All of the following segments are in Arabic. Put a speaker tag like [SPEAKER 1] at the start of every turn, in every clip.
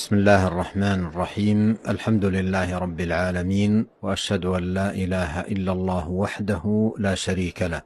[SPEAKER 1] بسم الله الرحمن الرحيم الحمد لله رب العالمين واشهد ان لا اله الا الله وحده لا شريك له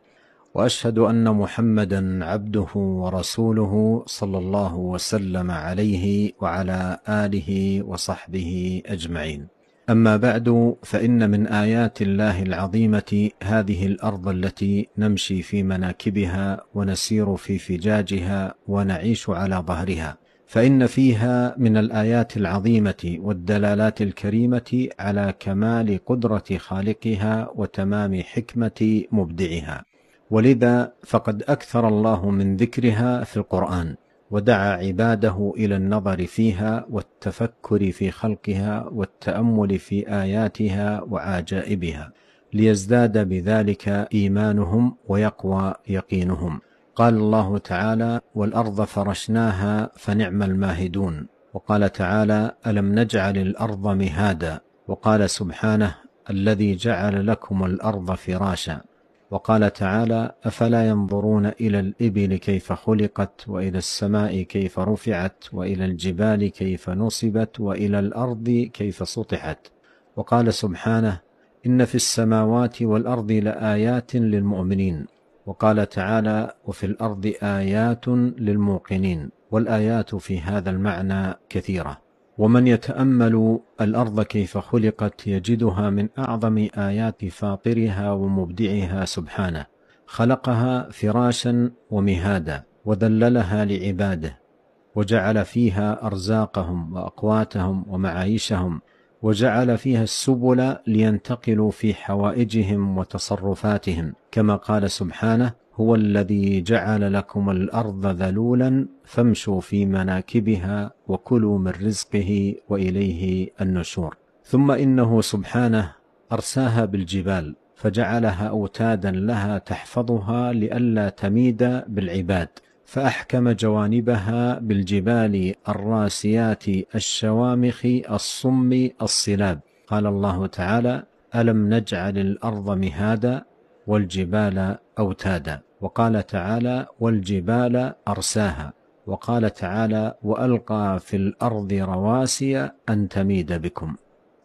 [SPEAKER 1] واشهد ان محمدا عبده ورسوله صلى الله وسلم عليه وعلى اله وصحبه اجمعين اما بعد فان من ايات الله العظيمه هذه الارض التي نمشي في مناكبها ونسير في فجاجها ونعيش على ظهرها فان فيها من الايات العظيمه والدلالات الكريمه على كمال قدره خالقها وتمام حكمه مبدعها ولذا فقد اكثر الله من ذكرها في القران ودعا عباده الى النظر فيها والتفكر في خلقها والتامل في اياتها وعجائبها ليزداد بذلك ايمانهم ويقوى يقينهم قال الله تعالى والارض فرشناها فنعم الماهدون وقال تعالى الم نجعل الارض مهادا وقال سبحانه الذي جعل لكم الارض فراشا وقال تعالى افلا ينظرون الى الابل كيف خلقت والى السماء كيف رفعت والى الجبال كيف نصبت والى الارض كيف سطحت وقال سبحانه ان في السماوات والارض لايات للمؤمنين وقال تعالى وفي الارض ايات للموقنين والايات في هذا المعنى كثيره ومن يتامل الارض كيف خلقت يجدها من اعظم ايات فاطرها ومبدعها سبحانه خلقها فراشا ومهادا وذللها لعباده وجعل فيها ارزاقهم واقواتهم ومعايشهم وجعل فيها السبل لينتقلوا في حوائجهم وتصرفاتهم كما قال سبحانه هو الذي جعل لكم الارض ذلولا فامشوا في مناكبها وكلوا من رزقه واليه النشور ثم انه سبحانه ارساها بالجبال فجعلها اوتادا لها تحفظها لئلا تميد بالعباد فأحكم جوانبها بالجبال الراسيات الشوامخ الصم الصلاب قال الله تعالى ألم نجعل الأرض مهادا والجبال أوتادا وقال تعالى والجبال أرساها وقال تعالى وألقى في الأرض رواسي أن تميد بكم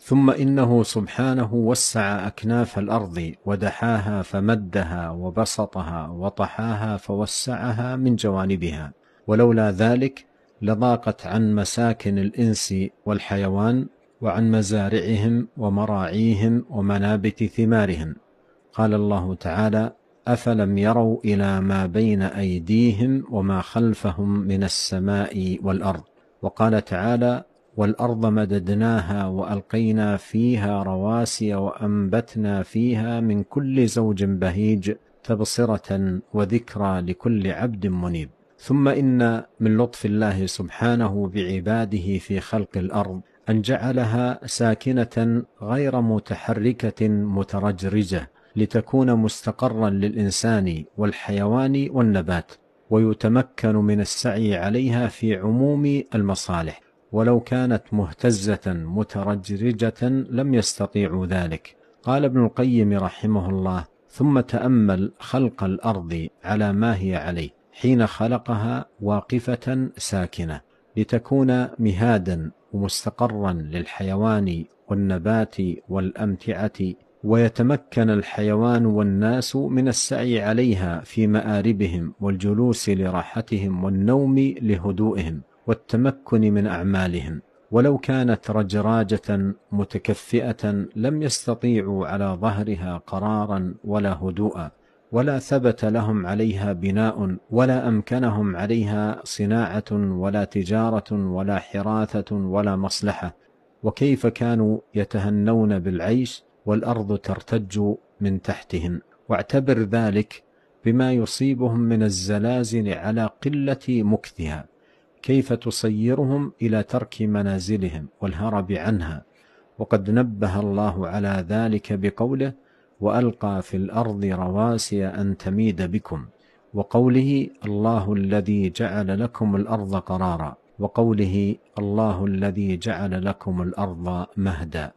[SPEAKER 1] ثم انه سبحانه وسع اكناف الارض ودحاها فمدها وبسطها وطحاها فوسعها من جوانبها ولولا ذلك لضاقت عن مساكن الانس والحيوان وعن مزارعهم ومراعيهم ومنابت ثمارهم قال الله تعالى افلم يروا الى ما بين ايديهم وما خلفهم من السماء والارض وقال تعالى والارض مددناها والقينا فيها رواسي وانبتنا فيها من كل زوج بهيج تبصره وذكرى لكل عبد منيب ثم ان من لطف الله سبحانه بعباده في خلق الارض ان جعلها ساكنه غير متحركه مترجرجه لتكون مستقرا للانسان والحيوان والنبات ويتمكن من السعي عليها في عموم المصالح ولو كانت مهتزة مترجرجة لم يستطيعوا ذلك قال ابن القيم رحمه الله ثم تأمل خلق الأرض على ما هي عليه حين خلقها واقفة ساكنة لتكون مهادا ومستقرا للحيوان والنبات والأمتعة ويتمكن الحيوان والناس من السعي عليها في مآربهم والجلوس لراحتهم والنوم لهدوئهم والتمكن من اعمالهم ولو كانت رجراجه متكفئه لم يستطيعوا على ظهرها قرارا ولا هدوءا ولا ثبت لهم عليها بناء ولا امكنهم عليها صناعه ولا تجاره ولا حراثه ولا مصلحه وكيف كانوا يتهنون بالعيش والارض ترتج من تحتهم واعتبر ذلك بما يصيبهم من الزلازل على قله مكثها كيف تصيرهم إلى ترك منازلهم والهرب عنها وقد نبه الله على ذلك بقوله وألقى في الأرض رواسي أن تميد بكم وقوله الله الذي جعل لكم الأرض قرارا وقوله الله الذي جعل لكم الأرض مهدا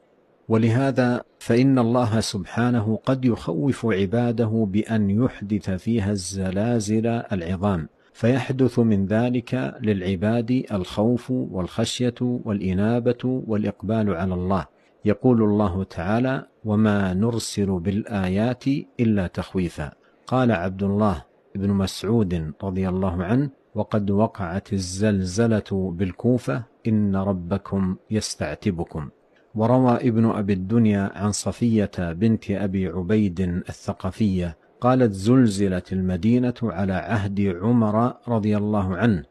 [SPEAKER 1] ولهذا فإن الله سبحانه قد يخوف عباده بأن يحدث فيها الزلازل العظام فيحدث من ذلك للعباد الخوف والخشيه والانابه والاقبال على الله يقول الله تعالى وما نرسل بالايات الا تخويفا قال عبد الله بن مسعود رضي الله عنه وقد وقعت الزلزله بالكوفه ان ربكم يستعتبكم وروى ابن ابي الدنيا عن صفيه بنت ابي عبيد الثقفيه قالت زلزلت المدينه على عهد عمر رضي الله عنه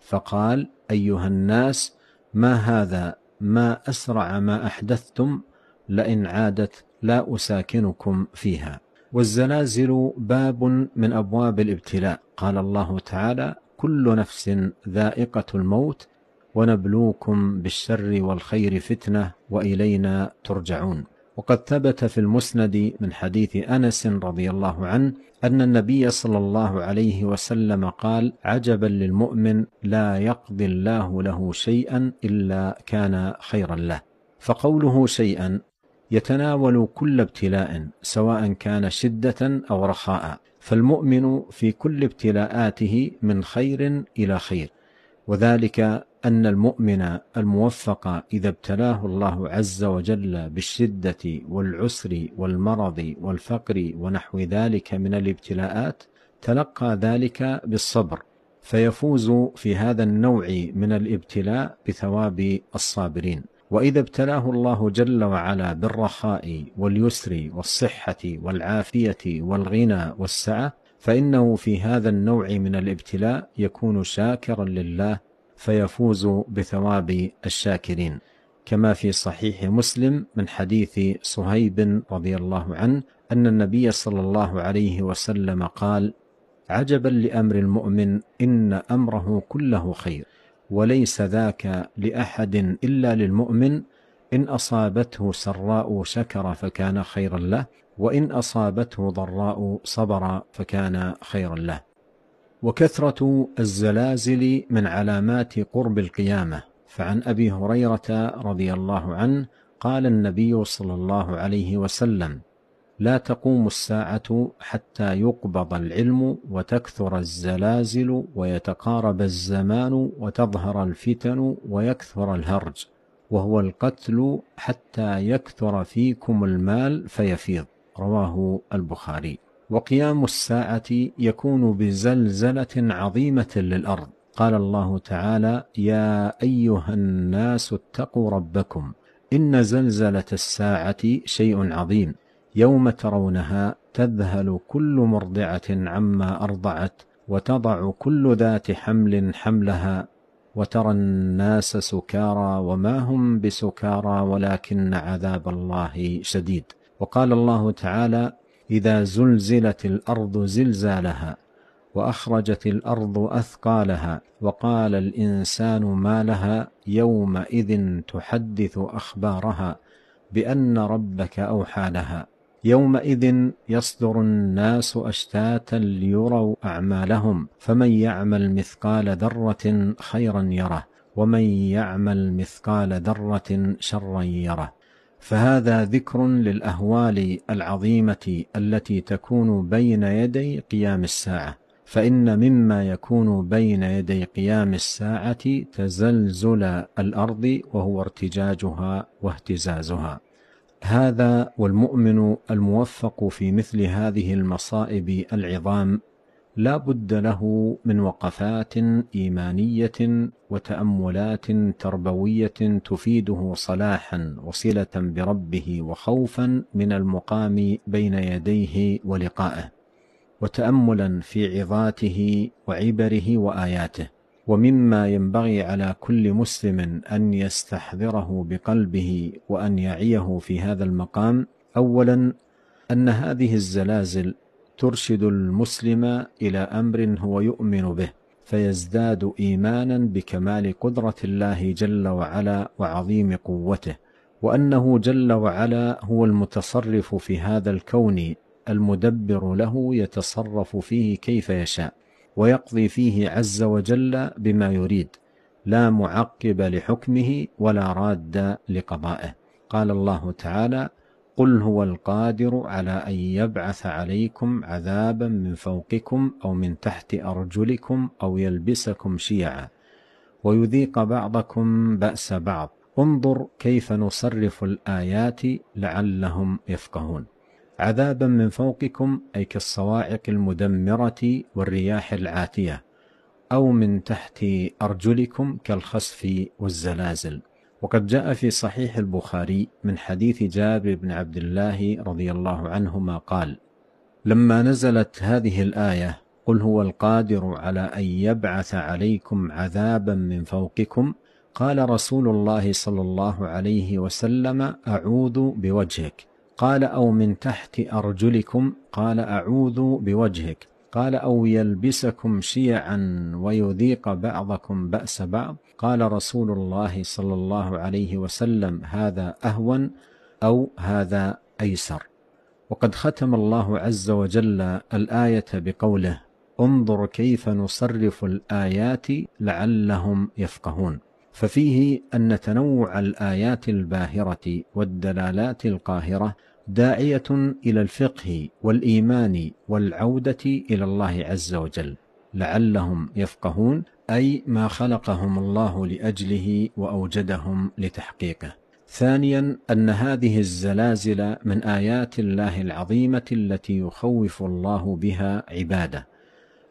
[SPEAKER 1] فقال ايها الناس ما هذا ما اسرع ما احدثتم لئن عادت لا اساكنكم فيها والزلازل باب من ابواب الابتلاء قال الله تعالى كل نفس ذائقه الموت ونبلوكم بالشر والخير فتنه والينا ترجعون وقد ثبت في المسند من حديث انس رضي الله عنه ان النبي صلى الله عليه وسلم قال عجبا للمؤمن لا يقضي الله له شيئا الا كان خيرا له فقوله شيئا يتناول كل ابتلاء سواء كان شده او رخاء فالمؤمن في كل ابتلاءاته من خير الى خير وذلك أن المؤمن الموفق إذا ابتلاه الله عز وجل بالشدة والعسر والمرض والفقر ونحو ذلك من الابتلاءات تلقى ذلك بالصبر فيفوز في هذا النوع من الابتلاء بثواب الصابرين واذا ابتلاه الله جل وعلا بالرخاء واليسر والصحه والعافيه والغنى والسعه فانه في هذا النوع من الابتلاء يكون شاكرا لله فيفوز بثواب الشاكرين كما في صحيح مسلم من حديث صهيب رضي الله عنه ان النبي صلى الله عليه وسلم قال عجبا لامر المؤمن ان امره كله خير وليس ذاك لاحد الا للمؤمن ان اصابته سراء شكر فكان خيرا له وان اصابته ضراء صبر فكان خيرا له وكثرة الزلازل من علامات قرب القيامة فعن أبي هريرة رضي الله عنه قال النبي صلى الله عليه وسلم لا تقوم الساعة حتى يقبض العلم وتكثر الزلازل ويتقارب الزمان وتظهر الفتن ويكثر الهرج وهو القتل حتى يكثر فيكم المال فيفيض رواه البخاري وقيام الساعة يكون بزلزلة عظيمة للأرض قال الله تعالى يا أيها الناس اتقوا ربكم إن زلزلة الساعة شيء عظيم يوم ترونها تذهل كل مرضعة عما أرضعت وتضع كل ذات حمل حملها وترى الناس سكارى وما هم بسكارى ولكن عذاب الله شديد وقال الله تعالى إذا زلزلت الأرض زلزالها وأخرجت الأرض أثقالها وقال الإنسان ما لها يومئذ تحدث أخبارها بأن ربك أوحى لها يومئذ يصدر الناس اشتاتا ليروا اعمالهم فمن يعمل مثقال ذره خيرا يره ومن يعمل مثقال ذره شرا يره فهذا ذكر للاهوال العظيمه التي تكون بين يدي قيام الساعه فان مما يكون بين يدي قيام الساعه تزلزل الارض وهو ارتجاجها واهتزازها هذا والمؤمن الموفق في مثل هذه المصائب العظام لا بد له من وقفات ايمانيه وتاملات تربويه تفيده صلاحا وصله بربه وخوفا من المقام بين يديه ولقائه وتاملا في عظاته وعبره واياته ومما ينبغي على كل مسلم ان يستحضره بقلبه وان يعيه في هذا المقام اولا ان هذه الزلازل ترشد المسلم إلى أمر هو يؤمن به فيزداد إيمانا بكمال قدرة الله جل وعلا وعظيم قوته وأنه جل وعلا هو المتصرف في هذا الكون المدبر له يتصرف فيه كيف يشاء ويقضي فيه عز وجل بما يريد لا معقب لحكمه ولا راد لقضائه قال الله تعالى قل هو القادر على ان يبعث عليكم عذابا من فوقكم او من تحت ارجلكم او يلبسكم شيعا ويذيق بعضكم باس بعض انظر كيف نصرف الايات لعلهم يفقهون عذابا من فوقكم اي كالصواعق المدمره والرياح العاتيه او من تحت ارجلكم كالخسف والزلازل وقد جاء في صحيح البخاري من حديث جابر بن عبد الله رضي الله عنهما قال لما نزلت هذه الايه قل هو القادر على ان يبعث عليكم عذابا من فوقكم قال رسول الله صلى الله عليه وسلم اعوذ بوجهك قال او من تحت ارجلكم قال اعوذ بوجهك قال أو يلبسكم شيعا ويذيق بعضكم بأس بعض قال رسول الله صلى الله عليه وسلم هذا أهون أو هذا أيسر وقد ختم الله عز وجل الآية بقوله انظر كيف نصرف الآيات لعلهم يفقهون ففيه أن تنوع الآيات الباهرة والدلالات القاهرة داعيه الى الفقه والايمان والعوده الى الله عز وجل لعلهم يفقهون اي ما خلقهم الله لاجله واوجدهم لتحقيقه ثانيا ان هذه الزلازل من ايات الله العظيمه التي يخوف الله بها عباده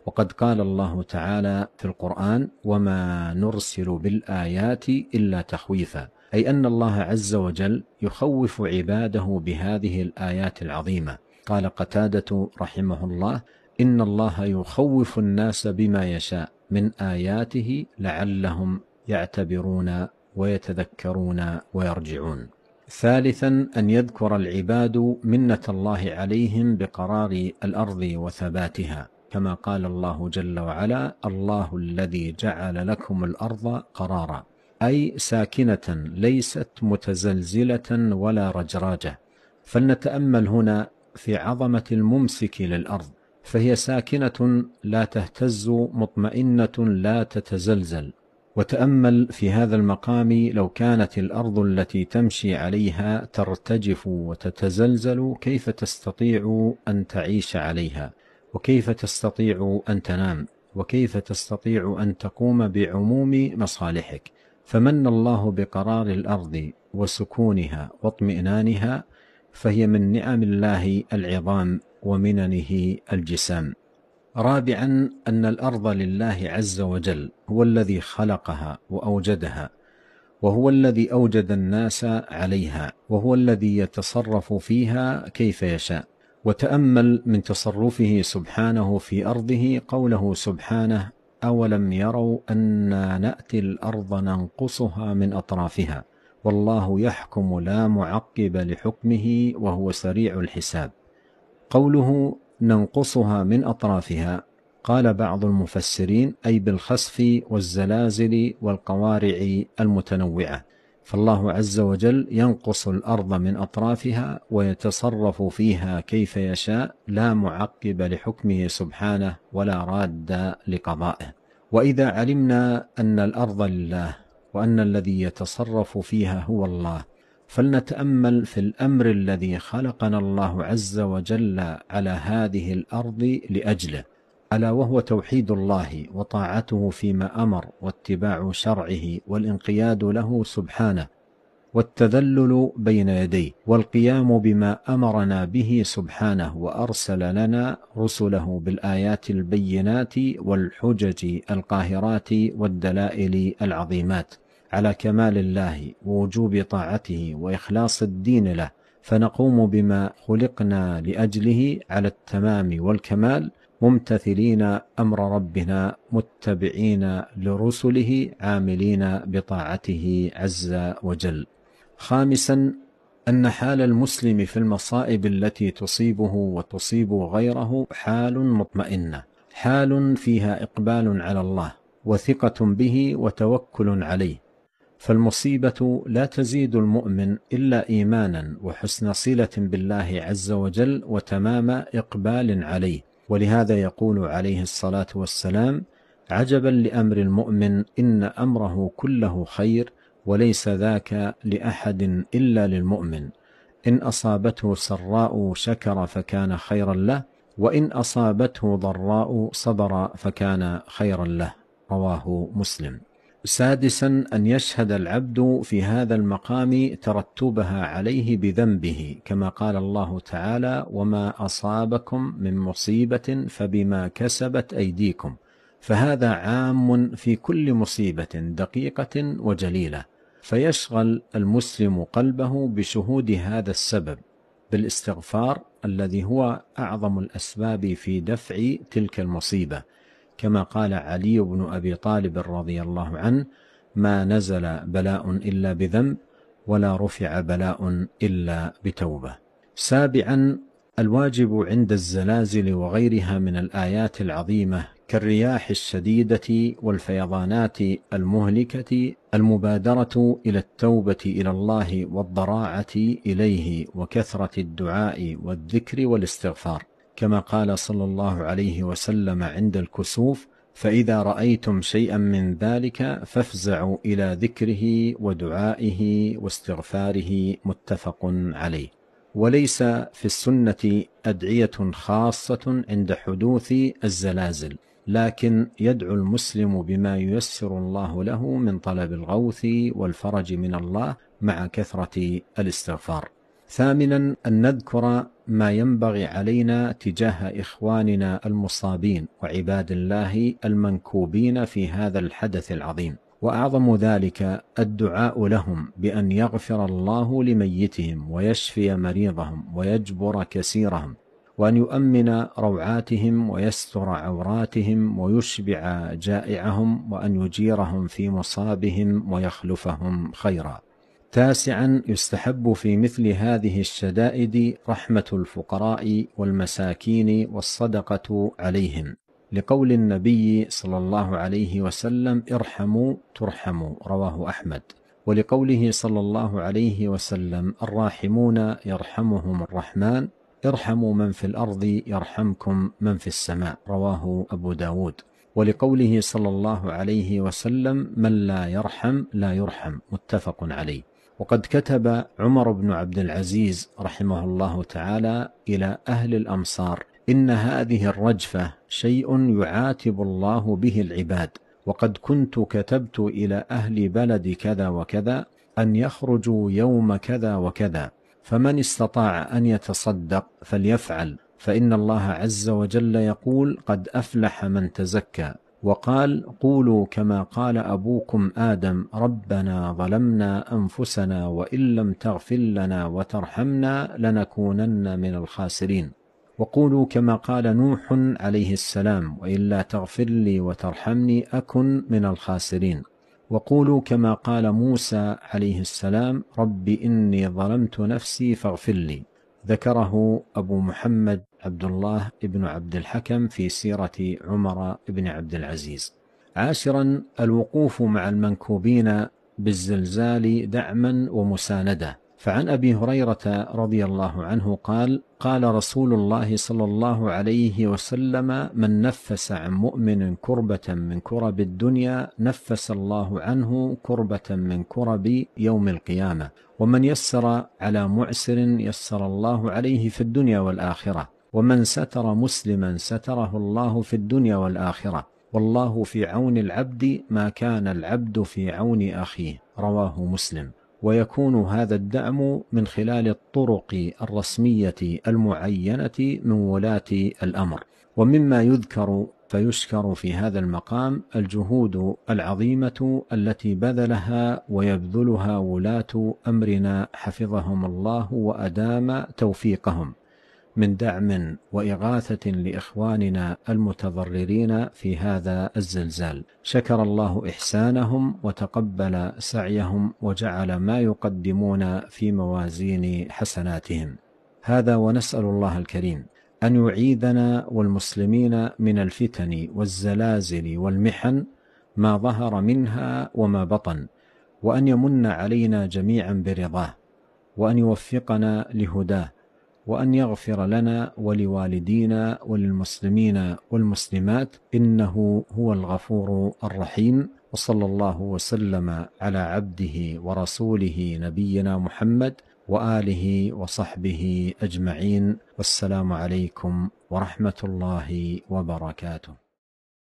[SPEAKER 1] وقد قال الله تعالى في القران وما نرسل بالايات الا تخويفا اي ان الله عز وجل يخوف عباده بهذه الايات العظيمه قال قتاده رحمه الله ان الله يخوف الناس بما يشاء من اياته لعلهم يعتبرون ويتذكرون ويرجعون ثالثا ان يذكر العباد منه الله عليهم بقرار الارض وثباتها كما قال الله جل وعلا الله الذي جعل لكم الارض قرارا أي ساكنة ليست متزلزلة ولا رجراجة فلنتأمل هنا في عظمة الممسك للأرض فهي ساكنة لا تهتز مطمئنة لا تتزلزل وتأمل في هذا المقام لو كانت الأرض التي تمشي عليها ترتجف وتتزلزل كيف تستطيع أن تعيش عليها وكيف تستطيع أن تنام وكيف تستطيع أن تقوم بعموم مصالحك فمن الله بقرار الارض وسكونها واطمئنانها فهي من نعم الله العظام ومننه الجسام رابعا ان الارض لله عز وجل هو الذي خلقها واوجدها وهو الذي اوجد الناس عليها وهو الذي يتصرف فيها كيف يشاء وتامل من تصرفه سبحانه في ارضه قوله سبحانه أولم يروا أنا نأتي الأرض ننقصها من أطرافها والله يحكم لا معقب لحكمه وهو سريع الحساب قوله ننقصها من أطرافها قال بعض المفسرين أي بالخسف والزلازل والقوارع المتنوعة فالله عز وجل ينقص الارض من اطرافها ويتصرف فيها كيف يشاء لا معقب لحكمه سبحانه ولا راد لقضائه واذا علمنا ان الارض لله وان الذي يتصرف فيها هو الله فلنتامل في الامر الذي خلقنا الله عز وجل على هذه الارض لاجله الا وهو توحيد الله وطاعته فيما امر واتباع شرعه والانقياد له سبحانه والتذلل بين يديه والقيام بما امرنا به سبحانه وارسل لنا رسله بالايات البينات والحجج القاهرات والدلائل العظيمات على كمال الله ووجوب طاعته واخلاص الدين له فنقوم بما خلقنا لاجله على التمام والكمال ممتثلين امر ربنا متبعين لرسله عاملين بطاعته عز وجل. خامسا ان حال المسلم في المصائب التي تصيبه وتصيب غيره حال مطمئنه، حال فيها اقبال على الله وثقه به وتوكل عليه. فالمصيبه لا تزيد المؤمن الا ايمانا وحسن صله بالله عز وجل وتمام اقبال عليه. ولهذا يقول عليه الصلاه والسلام عجبا لامر المؤمن ان امره كله خير وليس ذاك لاحد الا للمؤمن ان اصابته سراء شكر فكان خيرا له وان اصابته ضراء صبر فكان خيرا له رواه مسلم سادسا أن يشهد العبد في هذا المقام ترتبها عليه بذنبه كما قال الله تعالى وما أصابكم من مصيبة فبما كسبت أيديكم فهذا عام في كل مصيبة دقيقة وجليلة فيشغل المسلم قلبه بشهود هذا السبب بالاستغفار الذي هو أعظم الأسباب في دفع تلك المصيبة كما قال علي بن ابي طالب رضي الله عنه ما نزل بلاء الا بذنب ولا رفع بلاء الا بتوبه سابعا الواجب عند الزلازل وغيرها من الايات العظيمه كالرياح الشديده والفيضانات المهلكه المبادره الى التوبه الى الله والضراعه اليه وكثره الدعاء والذكر والاستغفار كما قال صلى الله عليه وسلم عند الكسوف فإذا رأيتم شيئا من ذلك فافزعوا إلى ذكره ودعائه واستغفاره متفق عليه وليس في السنة أدعية خاصة عند حدوث الزلازل لكن يدعو المسلم بما ييسر الله له من طلب الغوث والفرج من الله مع كثرة الاستغفار ثامنا أن نذكر ما ينبغي علينا تجاه إخواننا المصابين وعباد الله المنكوبين في هذا الحدث العظيم واعظم ذلك الدعاء لهم بان يغفر الله لميتهم ويشفي مريضهم ويجبر كسيرهم وان يؤمن روعاتهم ويستر عوراتهم ويشبع جائعهم وان يجيرهم في مصابهم ويخلفهم خيرا تاسعا يستحب في مثل هذه الشدائد رحمة الفقراء والمساكين والصدقة عليهم لقول النبي صلى الله عليه وسلم ارحموا ترحموا رواه أحمد ولقوله صلى الله عليه وسلم الراحمون يرحمهم الرحمن ارحموا من في الأرض يرحمكم من في السماء رواه أبو داود ولقوله صلى الله عليه وسلم من لا يرحم لا يرحم متفق عليه وقد كتب عمر بن عبد العزيز رحمه الله تعالى الى اهل الامصار ان هذه الرجفه شيء يعاتب الله به العباد وقد كنت كتبت الى اهل بلد كذا وكذا ان يخرجوا يوم كذا وكذا فمن استطاع ان يتصدق فليفعل فان الله عز وجل يقول قد افلح من تزكى وقال قولوا كما قال ابوكم ادم ربنا ظلمنا انفسنا وان لم تغفر لنا وترحمنا لنكونن من الخاسرين وقولوا كما قال نوح عليه السلام والا تغفر لي وترحمني اكن من الخاسرين وقولوا كما قال موسى عليه السلام رب اني ظلمت نفسي فاغفر لي ذكره ابو محمد عبد الله بن عبد الحكم في سيرة عمر بن عبد العزيز. عاشرا الوقوف مع المنكوبين بالزلزال دعما ومسانده فعن ابي هريره رضي الله عنه قال قال رسول الله صلى الله عليه وسلم من نفس عن مؤمن كربه من كرب الدنيا نفس الله عنه كربه من كرب يوم القيامه ومن يسر على معسر يسر الله عليه في الدنيا والاخره ومن ستر مسلما ستره الله في الدنيا والاخره والله في عون العبد ما كان العبد في عون اخيه رواه مسلم ويكون هذا الدعم من خلال الطرق الرسميه المعينه من ولاه الامر ومما يذكر فيشكر في هذا المقام الجهود العظيمه التي بذلها ويبذلها ولاه امرنا حفظهم الله وادام توفيقهم من دعم واغاثه لاخواننا المتضررين في هذا الزلزال شكر الله احسانهم وتقبل سعيهم وجعل ما يقدمون في موازين حسناتهم هذا ونسال الله الكريم ان يعيذنا والمسلمين من الفتن والزلازل والمحن ما ظهر منها وما بطن وان يمن علينا جميعا برضاه وان يوفقنا لهداه وان يغفر لنا ولوالدينا وللمسلمين والمسلمات انه هو الغفور الرحيم وصلى الله وسلم على عبده ورسوله نبينا محمد واله وصحبه اجمعين والسلام عليكم ورحمه الله وبركاته